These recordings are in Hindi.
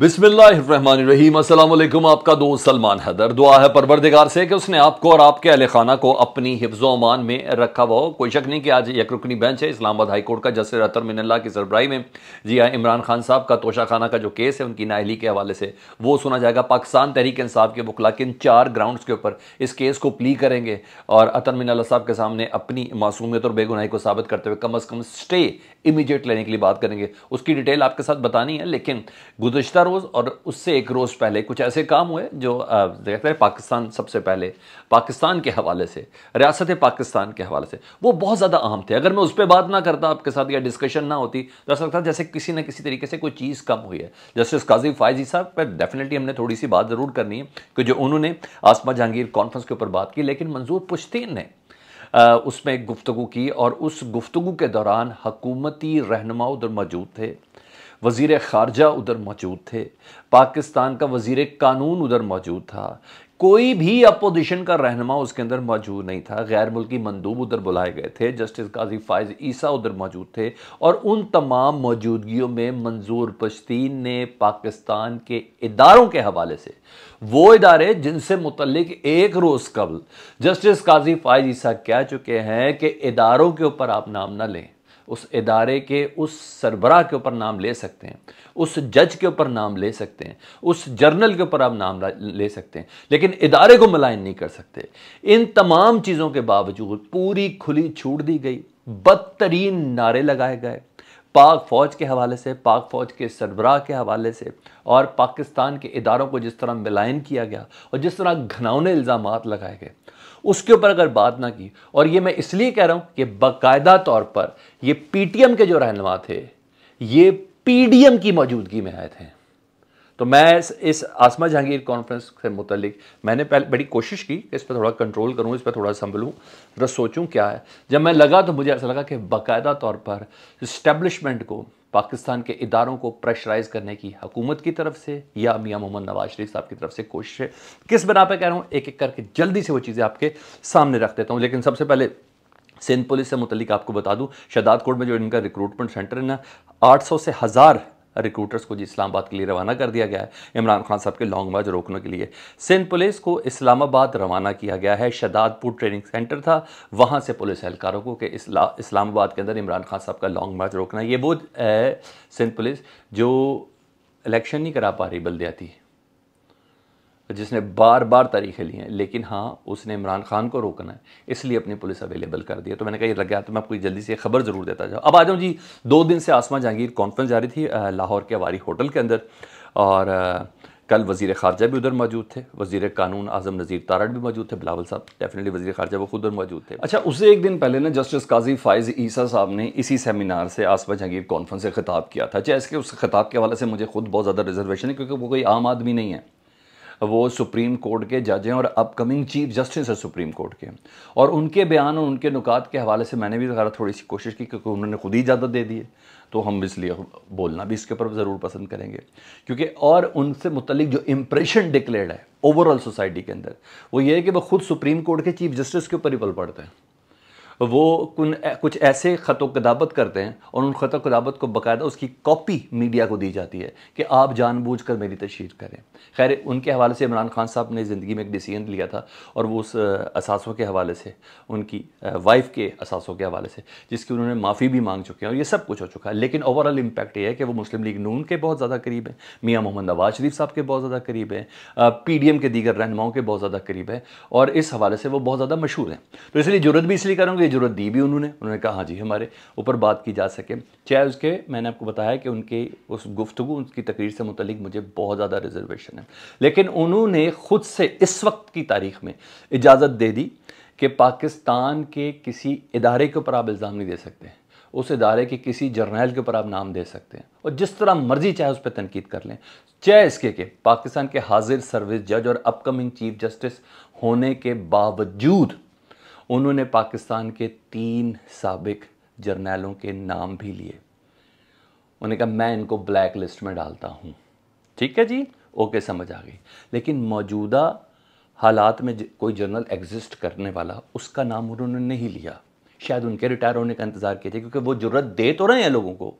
बिस्मिल्लाम असलम आपका दोस्त सलमान हैदर दुआ है परवरदिगार से कि उसने आपको और आपके अहल खाना को अपनी हिफ्ज़ अमान में रखा हुआ हो कोई शक नहीं कि आज एक रुकनी बेंच है इस्लामाबाद हाईकोर्ट का जस्टिस अतर मिनल्ला की सरबराही में जी हाँ इमरान खान साहब का तोशा खाना का जो केस है उनकी नाहली के हवाले से वो सुना जाएगा पाकिस्तान तहरीक इंसाफ के वकला किन चार ग्राउंड के ऊपर इस केस को प्ली करेंगे और अतर मिनल्ला साहब के सामने अपनी मासूमियत और बेगुनाही को साबित करते हुए कम अज़ कम स्टे इमीजिएट लेने के लिए बात करेंगे उसकी डिटेल आपके साथ बतानी है लेकिन गुजशतर रोज़ और उससे एक रोज़ पहले कुछ ऐसे काम हुए जो देखते हैं पाकिस्तान सबसे पहले पाकिस्तान के हवाले से रियासत पाकिस्तान के हवाले से वो बहुत ज़्यादा अहम थे अगर मैं उस पर बात ना करता आपके साथ या डिस्कशन ना होती तो ऐसा लगता जैसे किसी न किसी तरीके से कोई चीज़ कम हुई है जस्टिस काजी फायजी साहब पर डेफिनेटली हमने थोड़ी सी बात ज़रूर करनी है कि जो उन्होंने आसमा जहांगीर कॉन्फ्रेंस के ऊपर बात की लेकिन मंजूर पुश्तीन ने उसमें गुफ्तु की और उस गुफ्तु के दौरान हकूमती रहनुमा उधर मौजूद थे वजीर ख़ारजा उधर मौजूद थे पाकिस्तान का वजीर कानून उधर मौजूद था कोई भी अपोजिशन का रहनमा उसके अंदर मौजूद नहीं था गैर मुल्की मंदूब उधर बुलाए गए थे जस्टिस काजी फायज ईसा उधर मौजूद थे और उन तमाम मौजूदगियों में मंजूर पश्तीन ने पाकिस्तान के इदारों के हवाले से वो इदारे जिनसे मुतल एक रोज़ कबल जस्टिस काजी फायज ईसा कह चुके हैं कि इदारों के ऊपर आप नाम ना लें उस इदारे के उस सरबरा के ऊपर नाम ले सकते हैं उस जज के ऊपर नाम ले सकते हैं उस जर्नल के ऊपर आप नाम ले सकते हैं लेकिन इदारे को मलायन नहीं कर सकते इन तमाम चीज़ों के बावजूद पूरी खुली छूट दी गई बदतरीन नारे लगाए गए पाक फ़ौज के हवाले से पाक फ़ौज के सरबराह के हवाले से और पाकिस्तान के इदारों को जिस तरह मिलायन किया गया और जिस तरह घनौने इल्ज़ाम लगाए गए उसके ऊपर अगर बात ना की और ये मैं इसलिए कह रहा हूँ कि बाकायदा तौर पर ये पीटीएम के जो रहनमा थे ये पीडीएम की मौजूदगी में आए थे तो मैं इस, इस आसमा जहांगीर कॉन्फ्रेंस से मुतलिक मैंने पहले बड़ी कोशिश की कि इस पर थोड़ा कंट्रोल करूं इस पर थोड़ा संभलूँ थोड़ा सोचूं क्या है जब मैं लगा तो मुझे ऐसा लगा कि बाकायदा तौर पर इस्टेब्लिशमेंट को पाकिस्तान के इदारों को प्रेशराइज करने की हकूमत की तरफ से या मियाँ मोहम्मद नवाज शरीफ साहब की तरफ से कोशिश है किस बना पर कह रहा हूँ एक एक करके जल्दी से वो चीज़ें आपके सामने रख देता हूँ लेकिन सबसे पहले सिंध पुलिस से मुतलिक आपको बता दूँ शदाद कोट में जो इनका रिक्रूटमेंट सेंटर है ना सौ से हज़ार रिक्रूटर्स को जी इस्लामाबाद के लिए रवाना कर दिया गया है इमरान खान साहब के लॉन्ग मार्च रोकने के लिए सिंध पुलिस को इस्लामाबाद रवाना किया गया है शदादपुर ट्रेनिंग सेंटर था वहाँ से पुलिस एहलकारों को कि इस्लामाबाद के अंदर इमरान खान साहब का लॉन्ग मार्च रोकना ये वो सिंध पुलिस जो इलेक्शन नहीं करा पा रही बल्दियाती जिसने बार बार तारीखें ली हैं लेकिन हाँ उसने इमरान खान को रोकना है इसलिए अपनी पुलिस अवेलेबल कर दी है तो मैंने कहा ये लग गया तो मैं आपको जल्दी से खबर ज़रूर देता जाऊँ अब आ जाऊँ जी दो दिन से आसमा जहांगीर कॉन्फ्रेंस जारी थी लाहौर के अवारी होटल के अंदर और कल वजीर खारजा भी उधर मौजूद थे वजीर कानून आजम नज़ीर तारड़ भी मौजूद थे बिलावल साहब डेफिनेटली वजीर खारजा वो खुद मौजूद थे अच्छा उससे एक दिन पहले ना जस्टिस काजी फायज़ ईसा साहब ने इसी सेमिनार से आसमा जहांगीर कॉन्फ्रेंस से खिताब किया था जैसे अच्छा, कि उस खिताब के हवाले से मुझे खुद बहुत ज़्यादा रिजर्वेशन है क्योंकि वो कोई आम आदमी नहीं है वो सुप्रीम कोर्ट के जज हैं और अपकमिंग चीफ जस्टिस है सुप्रीम कोर्ट के और उनके बयान और उनके नुकात के हवाले से मैंने भी ज़रा थोड़ी सी कोशिश की क्योंकि उन्होंने खुद ही इजाज़त दे दी है तो हम इसलिए बोलना भी इसके ऊपर ज़रूर पसंद करेंगे क्योंकि और उनसे मुतलिक जो इम्प्रेशन डिक्लेयर है ओवरऑल सोसाइटी के अंदर वो ये है कि वह खुद सुप्रीम कोर्ट के चीफ जस्टिस के ऊपर ही पल पड़ते हैं वो कुछ ऐसे ख़त कदाबत करते हैं और उन ख़त कदाबत को बाकायदा उसकी कॉपी मीडिया को दी जाती है कि आप जानबूझ कर मेरी तशहर करें खैर उनके हवाले से इमरान खान साहब ने ज़िंदगी में एक डिसीजन लिया था और वो उस असासों के हवाले से उनकी वाइफ के असासों के हवाले से जिसकी उन्होंने माफ़ी भी मांग चुके हैं और ये सब कुछ हो चुका है लेकिन ओवरऑल इम्पैक्ट ये है कि वो मुस्लिम लीग नून के बहुत ज़्यादा करीब हैं मियाँ मोहम्मद नवाज शरीफ साहब के बहुत ज़्यादा करीब हैं पी डी एम के दीगर रहनुमाओं के बहुत ज़्यादा करीब है और इस हवाले से वो बहुत ज़्यादा मशहूर हैं तो इसलिए जरूरत भी इसलिए करूँगी भी ज़रूरत दी भी उन्होंने उन्होंने कहा हाँ जी हमारे ऊपर बात की जा सके चाहे उसके मैंने आपको बताया कि उनके उस गुफ्तु उनकी तकरीर से मुतलिक मुझे बहुत ज़्यादा रिजर्वेशन है लेकिन उन्होंने ख़ुद से इस वक्त की तारीख में इजाज़त दे दी कि पाकिस्तान के किसी इदारे के ऊपर आप इल्ज़ाम नहीं दे सकते उस इदारे के किसी जर्नल के ऊपर आप नाम दे सकते हैं और जिस तरह मर्जी चाहे उस पर तनकीद कर लें चाहे इसके के पाकिस्तान के हाजिर सर्विस जज और अपकमिंग चीफ जस्टिस होने के बावजूद उन्होंने पाकिस्तान के तीन सबक जर्नैलों के नाम भी लिए उन्होंने कहा मैं इनको ब्लैक लिस्ट में डालता हूँ ठीक है जी ओके समझ आ गई लेकिन मौजूदा हालात में कोई जर्नल एग्जिस्ट करने वाला उसका नाम उन्होंने नहीं लिया शायद उनके रिटायर होने का इंतज़ार किया क्योंकि वो जरूरत दे तो रहे हैं लोगों को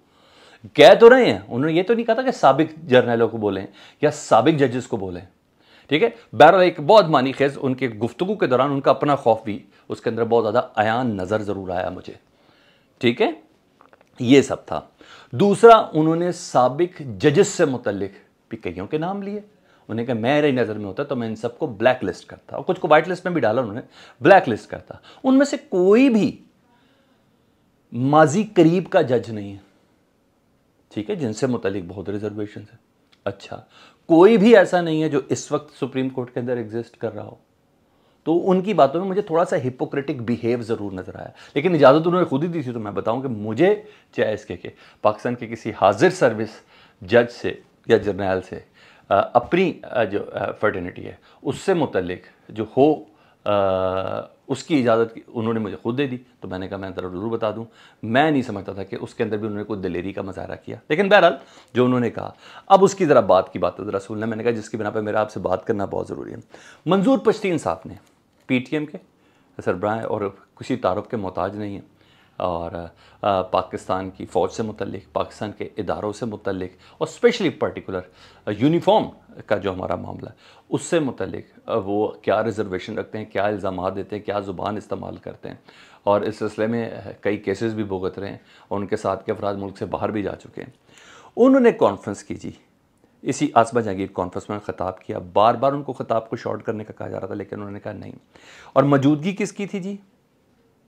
कह तो रहे हैं उन्होंने ये तो नहीं कहा था कि सबक जर्नलों को बोलें या सबक जजेस को बोलें ठीक है बहरहाल एक बहुत मानी खेज उनके गुफ्तु के दौरान उनका अपना खौफ भी उसके अंदर बहुत ज़्यादा अयान नज़र ज़रूर आया मुझे ठीक है ये सब था दूसरा उन्होंने सबक जजस से मुतलक भी कईयों के नाम लिए उन्हें कहा मेरी नज़र में होता तो मैं इन सबको ब्लैक लिस्ट करता और कुछ को वाइट लिस्ट में भी डाला उन्होंने ब्लैक लिस्ट करता उनमें से कोई भी माजी करीब का जज नहीं है ठीक है जिनसे मुतलिक बहुत रिजर्वेशन है अच्छा कोई भी ऐसा नहीं है जो इस वक्त सुप्रीम कोर्ट के अंदर एग्जिस्ट कर रहा हो तो उनकी बातों में मुझे थोड़ा सा हिपोक्रेटिक बिहेव ज़रूर नज़र आया लेकिन इजाज़त उन्होंने खुद ही दी थी तो मैं बताऊं कि मुझे चाहे इसके के पाकिस्तान के किसी हाजिर सर्विस जज से या जर्नैल से अपनी जो फर्टिनिटी है उससे मुतलिक जो हो उसकी इजाज़त उन्होंने मुझे खुद दे दी तो मैंने कहा मैं ज़रा ज़रूर बता दूं मैं नहीं समझता था कि उसके अंदर भी उन्होंने कोई दिलेरी का मजाहरा किया लेकिन बहरहाल जो उन्होंने कहा अब उसकी ज़रा बात की बात ज़रा सुनना मैंने कहा जिसकी बिना पर मेरा आपसे बात करना बहुत ज़रूरी है मंजूर पश्तीन साहब ने पी टी एम के सरबराह और किसी तारफ़ के मोहताज नहीं है और पाकिस्तान की फ़ौज से मुतलिक पाकिस्तान के इदारों से मुतलिक और स्पेशली पर्टिकुलर यूनिफॉर्म का जो हमारा मामला है उससे मुतलिक वो क्या रिजर्वेशन रखते हैं क्या इल्ज़ाम देते हैं क्या ज़ुबान इस्तेमाल करते हैं और इस सिलसिले में कई केसेस भी भुगत रहे हैं और उनके साथ के अफराज मुल्क से बाहर भी जा चुके हैं उन्होंने कॉन्फ्रेंस की जी इसी आसमा जहांगीर कॉन्फ्रेंस में ख़ताब किया बार बार उनको ख़ताब को शॉर्ट करने का कहा जा रहा था लेकिन उन्होंने कहा नहीं और मौजूदगी किसकी थी जी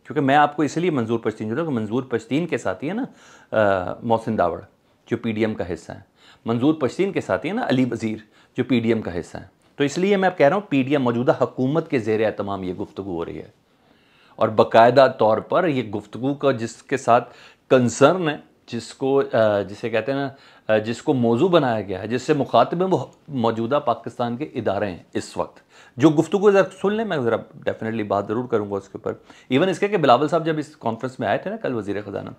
क्योंकि मैं आपको इसलिए मंजूर पश्तीन जोड़ा मंजूर पश्तीन के साथ ही है ना मोहसिन दावड़ जो एम का हिस्सा है मंजूर पश्तीन के साथ ही है ना अली वज़ीर जो एम का हिस्सा है तो इसलिए मैं आप कह रहा हूँ पीडीएम मौजूदा हुकूमत के जेर तमाम ये गुफ्तु हो रही है और बाकायदा तौर पर ये गुफ्तु का जिसके साथ कंसर्न है जिसको जिसे कहते हैं ना जिसको मौजू बनाया गया है जिससे मुखातब वो मौजूदा पाकिस्तान के इदारे हैं इस वक्त जो गुफ्तु ज़रा सुन लें मैं ज़रा डेफिनेटली बात ज़रूर करूँगा उसके ऊपर इवन इसके कि बिलावल साहब जब इस कॉन्फ्रेंस में आए थे ना कल वजीर ख़जाना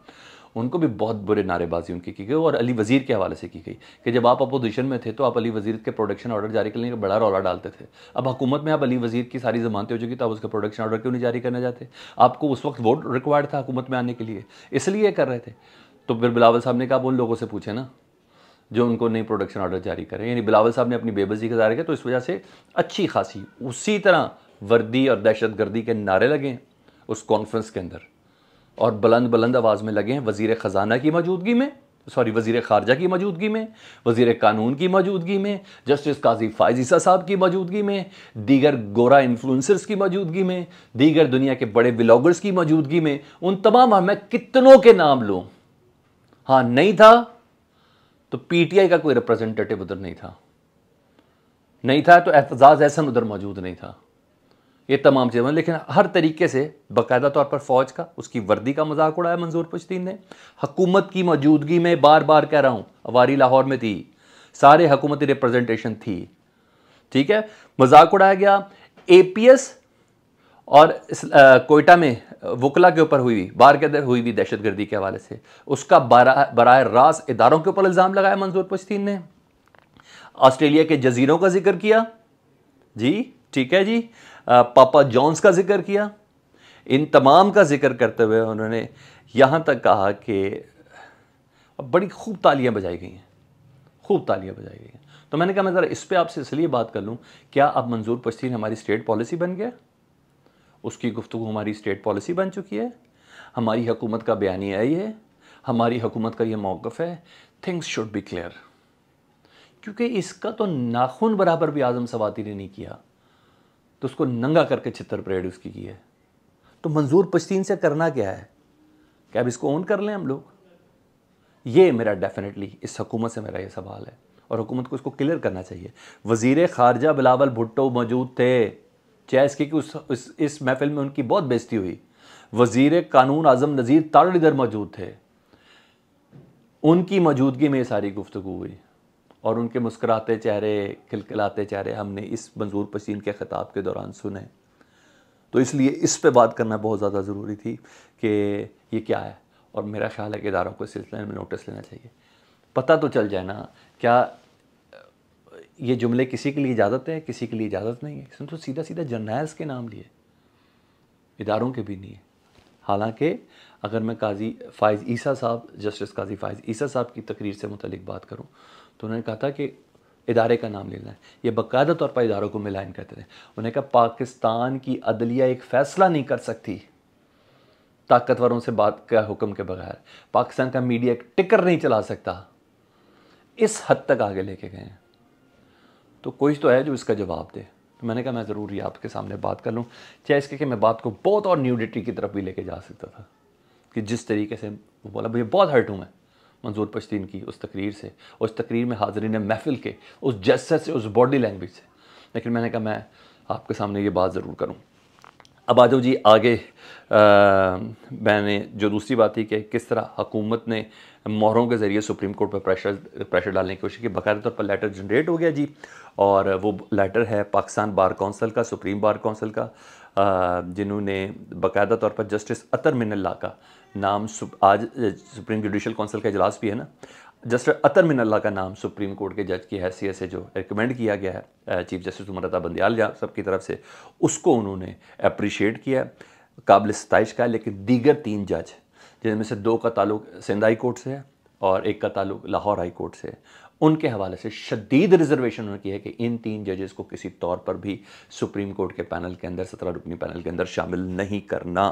उनको भी बहुत बुरे नारेबाजी उनकी की गई और अली वज़ीर के हवाले से की गई कि जब आप अपोजिशन में थे तो आप अली वज़ीर के प्रोडक्शन ऑर्डर जारी करने का बड़ा रौला डालते थे अब हुकूमत में आप अली वज़ीर की सारी जमानतें हो चुकी तो आप उसका प्रोडक्शन ऑर्डर क्यों नहीं जारी करना चाहते आपको उस वक्त वोट रिक्वायर्ड था हुकूमत में आने के लिए इसलिए कर रहे थे तो फिर बिलावल साहब ने कहा उन लोगों से पूछे ना जो उनको नई प्रोडक्शन ऑर्डर जारी करें यानी बिलावल साहब ने अपनी बेबसी का जाहिर किया तो इस वजह से अच्छी खासी उसी तरह वर्दी और दहशत गर्दी के नारे लगे हैं उस कॉन्फ्रेंस के अंदर और बुलंद बुलंद आवाज़ में लगे हैं वजीर ख़जाना की मौजूदगी में सॉरी वजीर खारजा की मौजूदगी में वजीर कानून की मौजूदगी में जस्टिस काजी फायजीसा साहब की मौजूदगी में दीगर गोरा इन्फ्लुंसर्स की मौजूदगी में दीगर दुनिया के बड़े ब्लॉगर्स की मौजूदगी में उन तमाम मैं कितनों के नाम लूँ हाँ नहीं था तो पीटीआई का कोई रिप्रेजेंटेटिव उधर नहीं था नहीं था तो एतजाज़ एहसन उधर मौजूद नहीं था ये तमाम चीज़ें लेकिन हर तरीके से बाकायदा तौर पर फ़ौज का उसकी वर्दी का मजाक उड़ाया मंजूर पुश्तीन ने हकूमत की मौजूदगी में बार बार कह रहा हूँ अवारी लाहौर में थी सारे हकूमती रिप्रेजेंटेशन थी ठीक है मजाक उड़ाया गया एपीएस और इस, कोयटा में वकला के ऊपर हुई बार के अंदर हुई हुई दहशत गर्दी के हवाले से उसका बर रास इदारों के ऊपर इल्ज़ाम लगाया मंजूर पश्तीन ने ऑस्ट्रेलिया के जजीरों का जिक्र किया जी ठीक है जी आ, पापा जॉन्स का जिक्र किया इन तमाम का जिक्र करते हुए उन्होंने यहाँ तक कहा कि बड़ी खूब तालियाँ बजाई गई हैं खूब तालियाँ बजाई गई हैं तो मैंने कहा मैं ज़रा इस पर आपसे इसलिए बात कर लूँ क्या अब मंजूर पश्तीन हमारी स्टेट पॉलिसी बन गया उसकी गुफ्तु हमारी स्टेट पॉलिसी बन चुकी है हमारी हुकूमत का बयानिया ये हमारी हुकूमत का ये मौक़ है थिंग्स शुड बी क्लियर क्योंकि इसका तो नाखून बराबर भी आज़म सवाती ने नहीं किया तो उसको नंगा करके छितर परेड उसकी की है तो मंजूर पश्तीन से करना क्या है क्या अब इसको ओन कर लें हम लोग ये मेरा डेफिनेटली इस हकूमत से मेरा ये सवाल है और हुकूमत को इसको क्लियर करना चाहिए वजीर ख़ारजा बिलावल भुट्टो मौजूद थे चैस की उस इस, इस महफिल में उनकी बहुत बेजती हुई वजीर कानून आजम नज़ीर तारड़ इधर मौजूद थे उनकी मौजूदगी में सारी गुफ्तु हुई और उनके मुस्कराते चेहरे खिलखिलाते चेहरे हमने इस मंजूर पसीन के ख़िताब के दौरान सुने तो इसलिए इस पे बात करना बहुत ज़्यादा ज़रूरी थी कि ये क्या है और मेरा ख्याल है कि इदारों को इस सिलसिले में नोटिस लेना चाहिए पता तो चल जाए ना क्या ये जुमले किसी के लिए इजाज़त है किसी के लिए इजाज़त नहीं है इसने तो सीधा सीधा जर्नैल्स के नाम लिए इदारों के भी नहीं है हालांकि अगर मैं काजी फ़ायज़ ईसा साहब जस्टिस काजी फायज ईसा साहब की तकरीर से मुतलिक बात करूं तो उन्होंने कहा था कि इदारे का नाम लेना है ये बाकायदा तौर पर इदारों को मिलान करते थे उन्हें कहा पाकिस्तान की अदलिया एक फ़ैसला नहीं कर सकती ताकतवरों से बात का हुक्म के बगैर पाकिस्तान का मीडिया एक टिकर नहीं चला सकता इस हद तक आगे लेके गए हैं तो कोई तो है जो इसका जवाब दे तो मैंने कहा मैं ज़रूर ये आपके सामने बात कर लूँ चाहे इसके कि मैं बात को बहुत और न्यूडिटी की तरफ भी लेके जा सकता था कि जिस तरीके से वो बोला भैया बहुत हर्ट हूँ मैं मंजूर पश्तीन की उस तकरीर से उस तकरीर में हाजरी ने महफिल के उस जस्सत से उस बॉडी लैंग्वेज से लेकिन मैंने कहा मैं आपके सामने ये बात ज़रूर करूँ अब आ जाओ जी आगे आ, मैंने जो दूसरी बात थी कि किस तरह हुकूमत ने मोहरों के ज़रिए सुप्रीम कोर्ट पर प्रेशर प्रेशर डालने की कोशिश की बाकायदा तौर पर लेटर जनरेट हो गया जी और वो लेटर है पाकिस्तान बार कौंसिल का सुप्रीम बार कौंसिल का जिन्होंने बाकायदा तौर पर जस्टिस अतर मिनल्ला का नाम आज सुप्रीम जुडिशल कौंसिल का इजलास भी है ना जस्टिस अतर मिनल्ला का नाम सुप्रीम कोर्ट के जज की हैसियत से जो रिकमेंड किया गया है चीफ जस्टिस उमर अता बंदयाल सब की तरफ से उसको उन्होंने अप्रिशिएट किया काबिल सतश का है लेकिन दीगर तीन जज जिनमें से दो का ताल्लुक सिंध हाई कोर्ट से है और एक का ताल्लुक लाहौर हाई कोर्ट से है उनके हवाले से शदीद रिजर्वेशन उन्होंने की है कि इन तीन जजेस को किसी तौर पर भी सुप्रीम कोर्ट के पैनल के अंदर सत्रह रुकनी पैनल के अंदर शामिल नहीं करना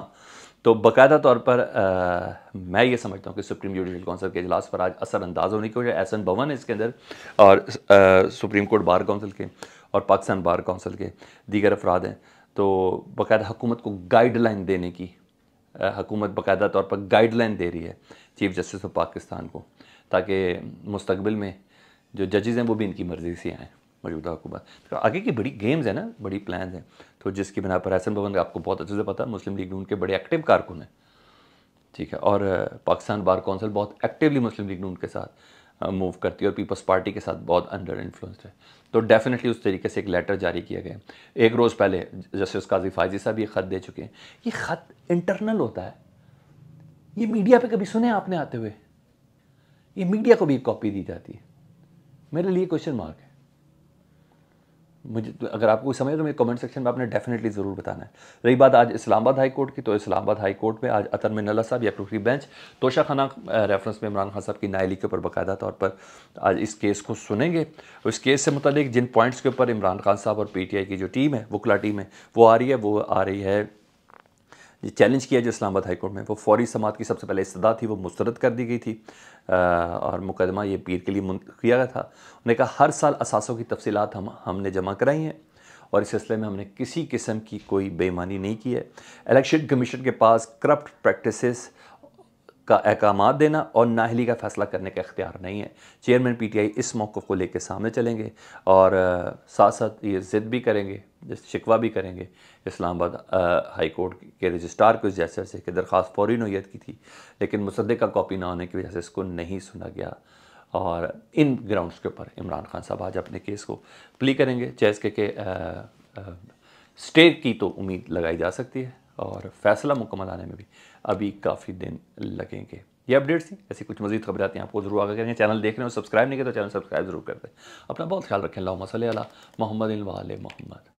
तो बाकायदा तौर पर आ, मैं ये समझता हूँ कि सुप्रीम जुडिशल काउंसिल के अजलास पर आज असरअंदाज होने की वजह एन भवन है इसके अंदर और आ, सुप्रीम कोर्ट बार काउंसिल के और पाकिस्तान बार काउंसिल के दीगर अफराद हैं तो बाकायदा हुकूमत को गाइडलाइन देने की हुकूमत बाकायदा तौर पर गाइडलाइन दे रही है चीफ जस्टिस ऑफ पाकिस्तान को ताकि मुस्तबिल में जो जजेज़ हैं वो भी इनकी मर्ज़ी से आएँ मौजूदा हुकूमत तो आगे की बड़ी गेम्स हैं ना बड़ी प्लान हैं तो जिसकी बिना पर हसन भवन आपको बहुत अच्छे से पता मुस्लिम लीग नून के बड़े एक्टिव कारकुन हैं ठीक है और पाकिस्तान बार कौंसिल बहुत एक्टिवली मुस्लिम लीग नून के साथ मूव करती है और पीपल्स पार्टी के साथ बहुत अंडर इन्फ्लुएंस है तो डेफिनेटली उस तरीके से एक लेटर जारी किया गया एक रोज़ पहले जस्टिस काजी फाजी साहब ये ख़त दे चुके हैं ये ख़त इंटरनल होता है ये मीडिया पे कभी सुने आपने आते हुए ये मीडिया को भी कॉपी दी जाती है मेरे लिए क्वेश्चन मार्क मुझे तो अगर आपको समझ तो मेरे कमेंट सेक्शन में आपने डेफिनेटली ज़रूर बताना है रही बात आज इस्लामाबाद हाई कोर्ट की तो इस्लामाबाद हाई कोर्ट में आज अतर में साहब या टुकड़ी बेंच तोशा खाना रेफरेंस में इमरान खान साहब की नायली के ऊपर बाकायदा तौर पर आज इस केस को सुनेंगे और इस केस से मुतलिक जिन पॉइंट्स के ऊपर इमरान खान साहब और पी टी आई की जो टीम है वकला टीम है वो आ रही है वो आ रही है ये चैलेंज किया जो इस्लामाबाद हाईकोर्ट में वो फौरी समात की सबसे पहले इस्तः थी वो मुस्रद कर दी गई थी आ, और मुकदमा ये पीर के लिए किया गया था उन्होंने कहा हर साल असासों की तफसीत हम हमने जमा कराई हैं और इस सिलसिले में हमने किसी किस्म की कोई बेईमानी नहीं की है इलेक्शन कमीशन के पास करप्ट प्रैक्टिसेस का अहकाम देना और नाहली का फैसला करने का इख्तियार नहीं है चेयरमैन पी टी आई इस मौक़ को लेकर सामने चलेंगे और साथ साथ ये ज़िद भी करेंगे शिकवा भी करेंगे इस्लामाबाद हाई कोर्ट के रजिस्ट्रार को इस जैसे से कि दरख्वास्त फ़ौरी नोयत की थी लेकिन मुसद का कॉपी ना होने की वजह से इसको नहीं सुना गया और इन ग्राउंड्स के ऊपर इमरान खान साहब आज अपने केस को प्ली करेंगे जैस के, के आ, आ, स्टे की तो उम्मीद लगाई जा सकती है और फैसला मुकम्मल आने में भी अभी काफ़ी दिन लगेंगे ये अपडेट्स थी ऐसी कुछ मजीद खबरें आती हैं आपको जरूर आगे करेंगे चैनल देख रहे हो सब्सक्राइब नहीं किया तो चैनल सब्सक्राइब जरूर कर दें अपना बहुत ख्याल रखें अल्लाह मसल मोहम्मद इन वाले मोहम्मद